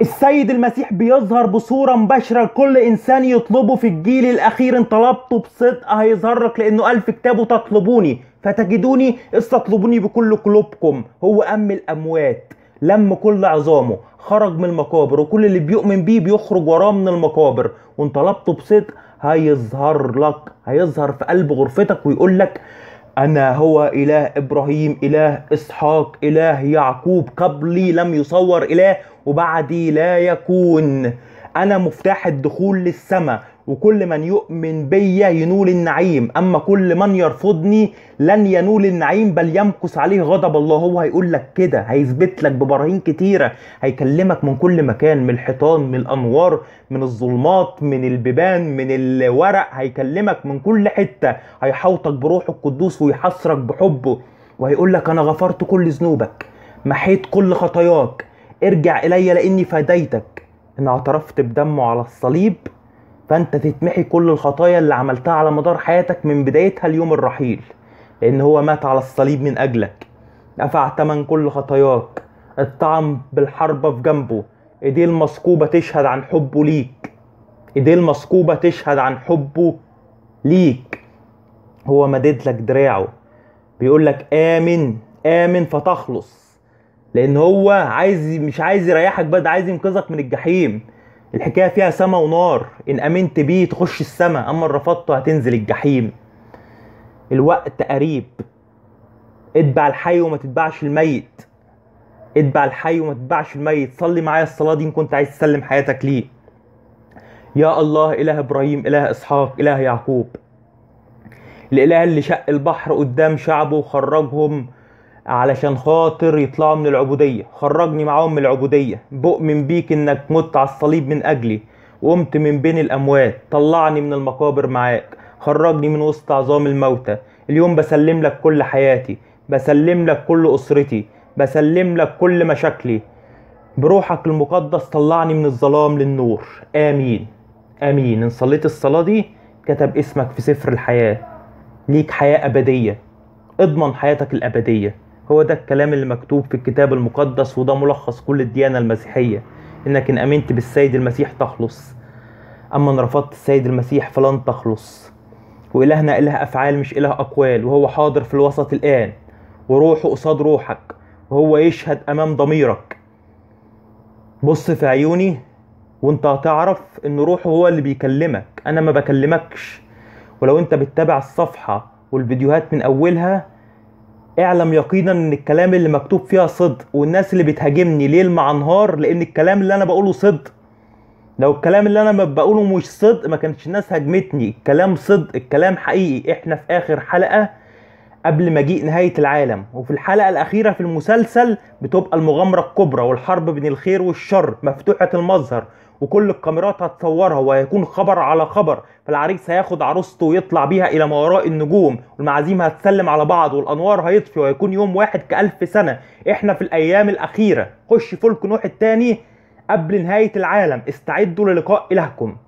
السيد المسيح بيظهر بصورة مباشرة لكل إنسان يطلبه في الجيل الأخير إن طلبته بصدق هيظهر لك لأنه قال في كتابه تطلبوني فتجدوني استطلبوني بكل قلوبكم هو أم الأموات لم كل عظامه خرج من المقابر وكل اللي بيؤمن بيه بيخرج وراه من المقابر وإن طلبته بصدق هيظهر لك هيظهر في قلب غرفتك ويقول لك أنا هو إله إبراهيم إله إسحاق إله يعقوب قبلي لم يصور إله وبعدي لا يكون انا مفتاح الدخول للسماء وكل من يؤمن بي ينول النعيم اما كل من يرفضني لن ينول النعيم بل يمكس عليه غضب الله هو هيقول لك كده هيثبت لك ببراهين كتيره هيكلمك من كل مكان من الحيطان من الانوار من الظلمات من البيبان من الورق هيكلمك من كل حته هيحوطك بروحه القدوس ويحصرك بحبه وهيقول لك انا غفرت كل ذنوبك محيت كل خطاياك ارجع إلي لأني فديتك إن اعترفت بدمه على الصليب فأنت تتمحي كل الخطايا اللي عملتها على مدار حياتك من بدايتها ليوم الرحيل لأن هو مات على الصليب من أجلك دفع تمن كل خطاياك الطعم بالحربة في جنبه ايديه المثقوبة تشهد عن حبه ليك ايديه المثقوبة تشهد عن حبه ليك هو مدد لك دراعه بيقول لك آمن آمن فتخلص لان هو عايز مش عايز يريحك بقى ده عايز ينقذك من الجحيم الحكايه فيها سما ونار ان امنت بيه تخش السما اما ان رفضته هتنزل الجحيم الوقت قريب اتبع الحي وما تتبعش الميت اتبع الحي وما تتبعش الميت صلي معايا الصلاه دي ان كنت عايز تسلم حياتك ليه يا الله اله ابراهيم اله اسحاق اله يعقوب الاله اللي شق البحر قدام شعبه وخرجهم علشان خاطر يطلعوا من العبودية خرجني معاهم من العبودية بؤمن بيك انك مت على الصليب من اجلي وقمت من بين الاموات طلعني من المقابر معاك خرجني من وسط عظام الموتى اليوم بسلم لك كل حياتي بسلم لك كل اسرتي بسلم لك كل مشاكلي بروحك المقدس طلعني من الظلام للنور امين امين ان صليت الصلاه دي كتب اسمك في سفر الحياه ليك حياه ابديه اضمن حياتك الابديه هو ده الكلام اللي مكتوب في الكتاب المقدس وده ملخص كل الديانة المسيحية إنك إن أمنت بالسيد المسيح تخلص أما إن رفضت السيد المسيح فلن تخلص وإلهنا إله أفعال مش إله أقوال وهو حاضر في الوسط الآن وروحه قصاد روحك وهو يشهد أمام ضميرك بص في عيوني وانت هتعرف ان روحه هو اللي بيكلمك انا ما بكلمكش ولو انت بتتابع الصفحة والفيديوهات من اولها اعلم يقينا ان الكلام اللي مكتوب فيها صدق والناس اللي بتهاجمني ليل مع نهار لان الكلام اللي انا بقوله صدق لو الكلام اللي انا بقوله مش صدق ما كانتش الناس هاجمتني الكلام صدق الكلام حقيقي احنا في اخر حلقة قبل مجيء نهاية العالم وفي الحلقة الأخيرة في المسلسل بتبقى المغامرة الكبرى والحرب بين الخير والشر مفتوحة المظهر وكل الكاميرات هتصورها وهيكون خبر على خبر فالعريس هياخد عروسته ويطلع بيها الى ما وراء النجوم والمعازيم هتسلم على بعض والانوار هيطفي وهيكون يوم واحد كالف سنه احنا في الايام الاخيره خش فلك نوح التاني قبل نهايه العالم استعدوا للقاء الهكم